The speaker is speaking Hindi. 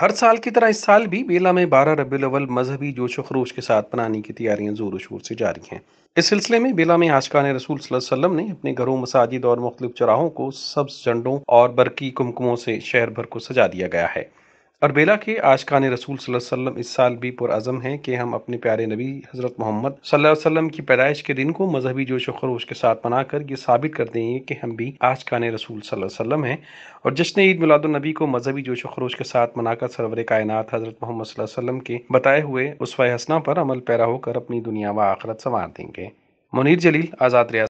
हर साल की तरह इस साल भी बेला में बारह रबी अवल मजहबी जोश खरोश के साथ मनाने की तैयारियां जोर शोर से जारी हैं इस सिलसिले में बेला में आशकान रसूल वसल्लम ने अपने घरों मसाजिद और मुख्तु चराहों को सब्ज झंडों और बरकी कुमकुमों से शहर भर को सजा दिया गया है और बेला के आज खान रसूल वसल्लम इस साल भी पुरज़म हैं कि हम अपने प्यारे नबी हज़रत मोहम्मद वसल्लम की पैदाइश के दिन को मजहबी जोश खरोश के साथ मना कर ये साबित कर देंगे कि हम भी आज खान रसूल वसल्लम हैं और जश्न ईद मिलादुलनबी को मजहबी जोश खरोश के साथ मनाकर सरवर कायनत हज़रत मोहम्मद वसल्लम के बताए हुए उस हसना पर अमल पैरा होकर अपनी दुनिया व आखरत संवार देंगे मुनीर जलील आज़ाद रियाज